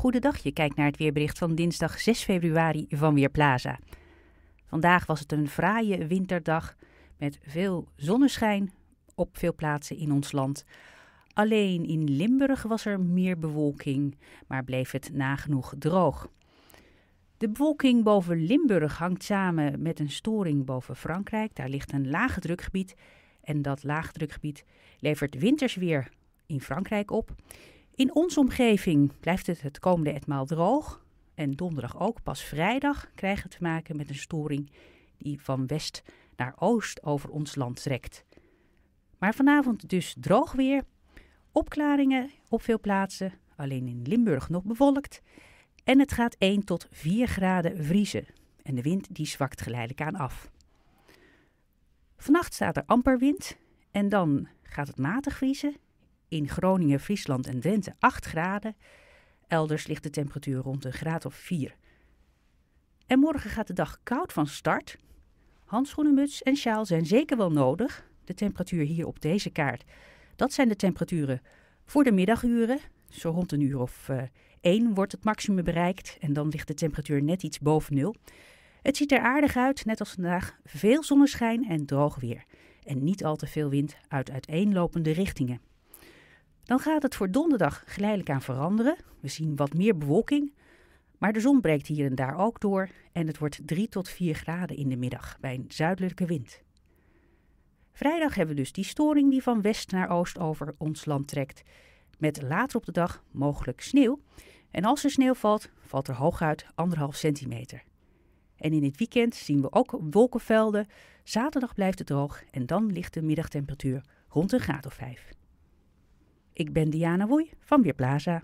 Goedendag, je kijkt naar het weerbericht van dinsdag 6 februari van Weerplaza. Vandaag was het een fraaie winterdag met veel zonneschijn op veel plaatsen in ons land. Alleen in Limburg was er meer bewolking, maar bleef het nagenoeg droog. De bewolking boven Limburg hangt samen met een storing boven Frankrijk. Daar ligt een lage drukgebied en dat laagdrukgebied levert winters weer in Frankrijk op. In onze omgeving blijft het het komende etmaal droog. En donderdag ook. Pas vrijdag krijgen we te maken met een storing die van west naar oost over ons land trekt. Maar vanavond dus droog weer. Opklaringen op veel plaatsen. Alleen in Limburg nog bewolkt. En het gaat 1 tot 4 graden vriezen. En de wind die zwakt geleidelijk aan af. Vannacht staat er amper wind. En dan gaat het matig vriezen in Groningen, Friesland en Drenthe 8 graden. Elders ligt de temperatuur rond een graad of 4. En morgen gaat de dag koud van start. Handschoenen, muts en sjaal zijn zeker wel nodig. De temperatuur hier op deze kaart, dat zijn de temperaturen voor de middaguren. Zo rond een uur of uh, eh, 1 wordt het maximum bereikt en dan ligt de temperatuur net iets boven nul. Het ziet er aardig uit, net als vandaag. Veel zonneschijn en droog weer. En niet al te veel wind uit uiteenlopende richtingen. Dan gaat het voor donderdag geleidelijk aan veranderen. We zien wat meer bewolking, maar de zon breekt hier en daar ook door en het wordt 3 tot 4 graden in de middag bij een zuidelijke wind. Vrijdag hebben we dus die storing die van west naar oost over ons land trekt, met later op de dag mogelijk sneeuw. En als er sneeuw valt, valt er hooguit 1,5 centimeter. En in het weekend zien we ook wolkenvelden. Zaterdag blijft het droog en dan ligt de middagtemperatuur rond een graad of 5. Ik ben Diana Woei van Plaza.